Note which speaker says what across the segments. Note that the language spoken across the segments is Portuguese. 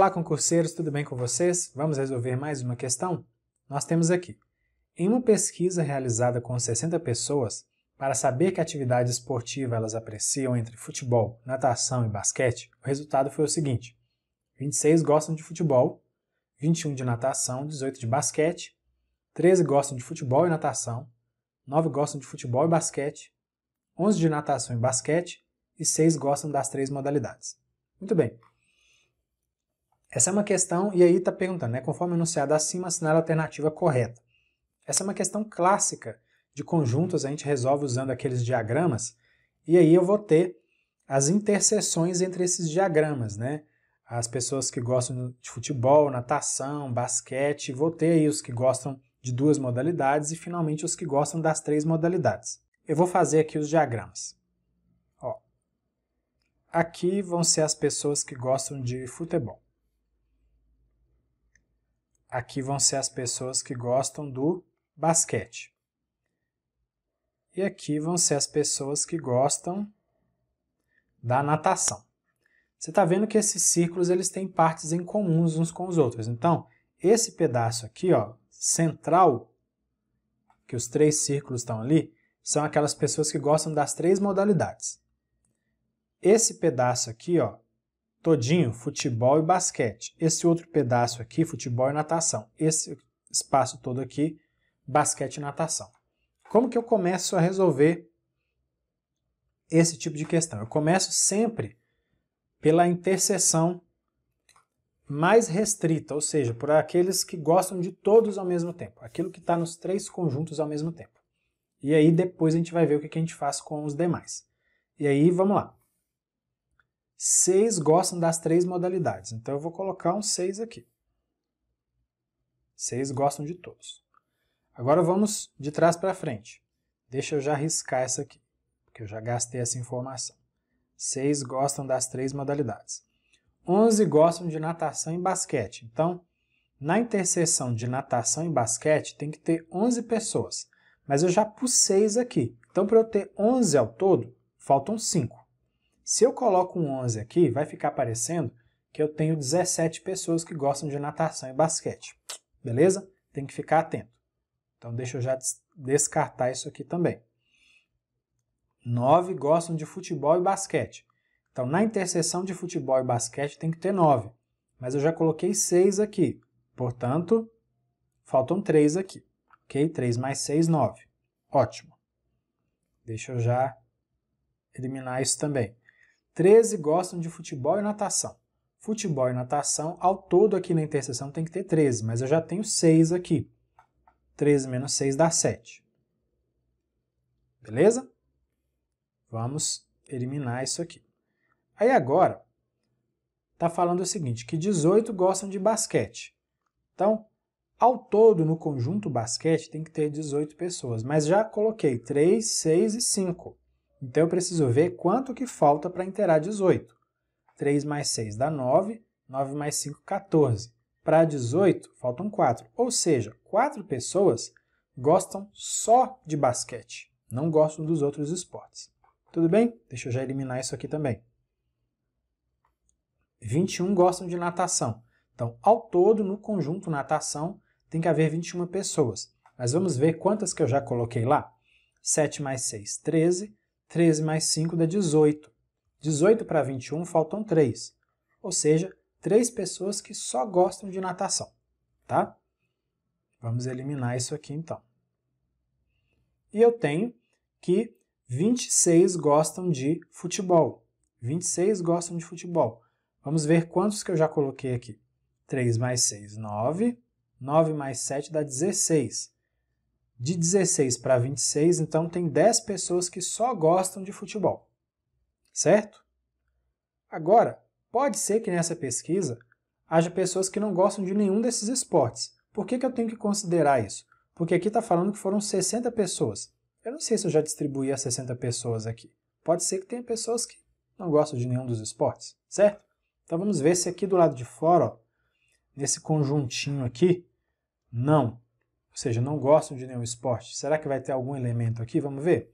Speaker 1: Olá, concurseiros, tudo bem com vocês? Vamos resolver mais uma questão? Nós temos aqui. Em uma pesquisa realizada com 60 pessoas, para saber que atividade esportiva elas apreciam entre futebol, natação e basquete, o resultado foi o seguinte: 26 gostam de futebol, 21 de natação, 18 de basquete, 13 gostam de futebol e natação, 9 gostam de futebol e basquete, 11 de natação e basquete e 6 gostam das três modalidades. Muito bem. Essa é uma questão, e aí está perguntando, né? Conforme anunciado acima, assinale a alternativa correta. Essa é uma questão clássica de conjuntos, a gente resolve usando aqueles diagramas, e aí eu vou ter as interseções entre esses diagramas, né? As pessoas que gostam de futebol, natação, basquete, vou ter aí os que gostam de duas modalidades e finalmente os que gostam das três modalidades. Eu vou fazer aqui os diagramas. Ó, aqui vão ser as pessoas que gostam de futebol aqui vão ser as pessoas que gostam do basquete. E aqui vão ser as pessoas que gostam da natação. Você está vendo que esses círculos eles têm partes em comuns uns com os outros. Então, esse pedaço aqui, ó, central, que os três círculos estão ali, são aquelas pessoas que gostam das três modalidades. Esse pedaço aqui, ó, todinho, futebol e basquete. Esse outro pedaço aqui, futebol e natação. Esse espaço todo aqui, basquete e natação. Como que eu começo a resolver esse tipo de questão? Eu começo sempre pela interseção mais restrita, ou seja, por aqueles que gostam de todos ao mesmo tempo, aquilo que está nos três conjuntos ao mesmo tempo. E aí depois a gente vai ver o que a gente faz com os demais. E aí, vamos lá. Seis gostam das três modalidades, então eu vou colocar um seis aqui. Seis gostam de todos. Agora vamos de trás para frente. Deixa eu já riscar essa aqui, porque eu já gastei essa informação. Seis gostam das três modalidades. Onze gostam de natação e basquete. Então, na interseção de natação e basquete tem que ter 11 pessoas, mas eu já pus 6 aqui. Então, para eu ter 11 ao todo, faltam 5. Se eu coloco um 11 aqui, vai ficar aparecendo que eu tenho 17 pessoas que gostam de natação e basquete. Beleza? Tem que ficar atento. Então deixa eu já descartar isso aqui também. 9 gostam de futebol e basquete. Então na interseção de futebol e basquete tem que ter 9. Mas eu já coloquei 6 aqui. Portanto, faltam 3 aqui. Ok? 3 mais 6, 9. Ótimo. Deixa eu já eliminar isso também. 13 gostam de futebol e natação. Futebol e natação, ao todo aqui na interseção tem que ter 13, mas eu já tenho 6 aqui. 13 menos 6 dá 7. Beleza? Vamos eliminar isso aqui. Aí agora, está falando o seguinte, que 18 gostam de basquete. Então, ao todo, no conjunto basquete, tem que ter 18 pessoas, mas já coloquei 3, 6 e 5. Então eu preciso ver quanto que falta para inteirar 18. 3 mais 6 dá 9, 9 mais 5, 14. Para 18, faltam 4. Ou seja, 4 pessoas gostam só de basquete, não gostam dos outros esportes. Tudo bem? Deixa eu já eliminar isso aqui também. 21 gostam de natação. Então, ao todo, no conjunto natação, tem que haver 21 pessoas. Mas vamos ver quantas que eu já coloquei lá. 7 mais 6, 13. 13 mais 5 dá 18. 18 para 21 faltam 3, ou seja, 3 pessoas que só gostam de natação, tá? Vamos eliminar isso aqui então. E eu tenho que 26 gostam de futebol. 26 gostam de futebol. Vamos ver quantos que eu já coloquei aqui. 3 mais 6, 9. 9 mais 7 dá 16 de 16 para 26, então tem 10 pessoas que só gostam de futebol, certo? Agora, pode ser que nessa pesquisa haja pessoas que não gostam de nenhum desses esportes. Por que, que eu tenho que considerar isso? Porque aqui está falando que foram 60 pessoas. Eu não sei se eu já distribuí as 60 pessoas aqui. Pode ser que tenha pessoas que não gostam de nenhum dos esportes, certo? Então vamos ver se aqui do lado de fora, ó, nesse conjuntinho aqui, não seja, não gostam de nenhum esporte. Será que vai ter algum elemento aqui? Vamos ver?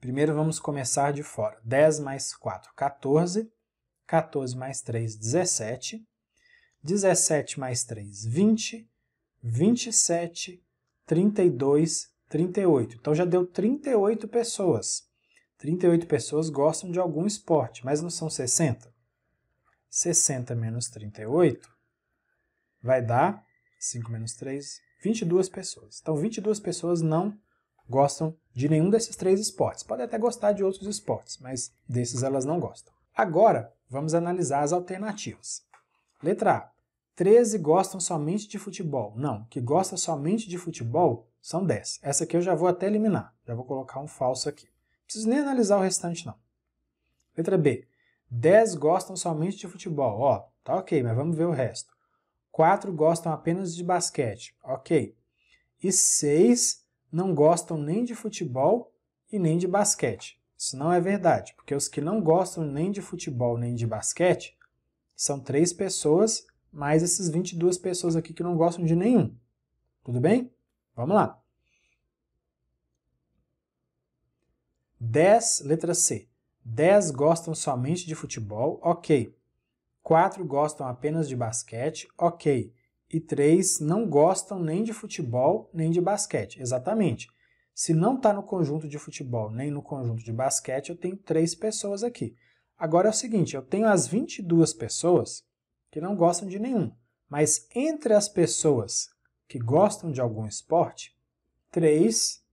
Speaker 1: Primeiro vamos começar de fora. 10 mais 4, 14. 14 mais 3, 17. 17 mais 3, 20. 27, 32, 38. Então já deu 38 pessoas. 38 pessoas gostam de algum esporte, mas não são 60. 60 menos 38 vai dar 5 menos 3, 22 pessoas. Então 22 pessoas não gostam de nenhum desses três esportes. Podem até gostar de outros esportes, mas desses elas não gostam. Agora, vamos analisar as alternativas. Letra A. 13 gostam somente de futebol. Não, que gosta somente de futebol são 10. Essa aqui eu já vou até eliminar. Já vou colocar um falso aqui. Não preciso nem analisar o restante, não. Letra B. 10 gostam somente de futebol. Ó, tá ok, mas vamos ver o resto. 4 gostam apenas de basquete, ok. E 6 não gostam nem de futebol e nem de basquete. Isso não é verdade, porque os que não gostam nem de futebol nem de basquete são 3 pessoas, mais essas 22 pessoas aqui que não gostam de nenhum. Tudo bem? Vamos lá. 10, letra C. 10 gostam somente de futebol, ok. 4 gostam apenas de basquete, ok. E 3 não gostam nem de futebol nem de basquete. Exatamente. Se não está no conjunto de futebol nem no conjunto de basquete, eu tenho 3 pessoas aqui. Agora é o seguinte, eu tenho as 22 pessoas que não gostam de nenhum, mas entre as pessoas que gostam de algum esporte, 3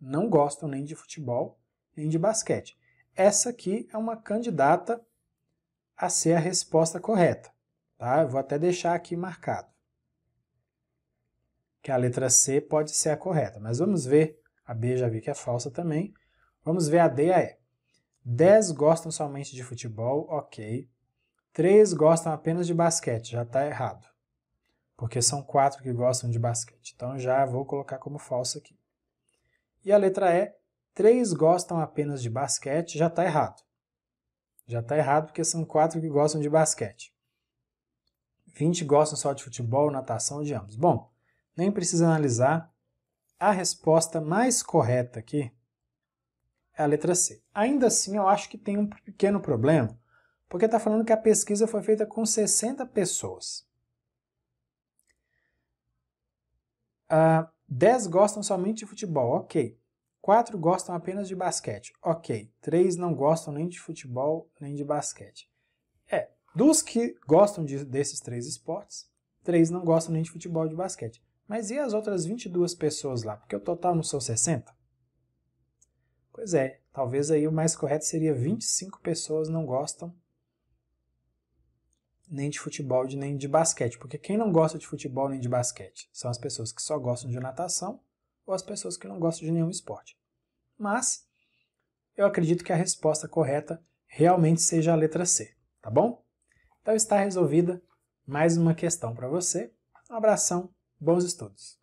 Speaker 1: não gostam nem de futebol nem de basquete. Essa aqui é uma candidata a ser a resposta correta. Tá? Eu vou até deixar aqui marcado que a letra C pode ser a correta, mas vamos ver, a B já vi que é falsa também, vamos ver a D e a E. 10 gostam somente de futebol, ok. 3 gostam apenas de basquete, já está errado, porque são 4 que gostam de basquete, então já vou colocar como falsa aqui. E a letra E, 3 gostam apenas de basquete, já está errado, já está errado porque são quatro que gostam de basquete. 20 gostam só de futebol, natação, de ambos. Bom, nem precisa analisar. A resposta mais correta aqui é a letra C. Ainda assim, eu acho que tem um pequeno problema, porque está falando que a pesquisa foi feita com 60 pessoas. Uh, ah, 10 gostam somente de futebol, ok. Quatro gostam apenas de basquete. Ok. Três não gostam nem de futebol nem de basquete. É, dos que gostam de, desses três esportes, três não gostam nem de futebol de basquete. Mas e as outras 22 pessoas lá? Porque o total não são 60? Pois é, talvez aí o mais correto seria 25 pessoas não gostam nem de futebol nem de basquete. Porque quem não gosta de futebol nem de basquete são as pessoas que só gostam de natação ou as pessoas que não gostam de nenhum esporte. Mas eu acredito que a resposta correta realmente seja a letra C, tá bom? Então está resolvida mais uma questão para você. Um abração, bons estudos!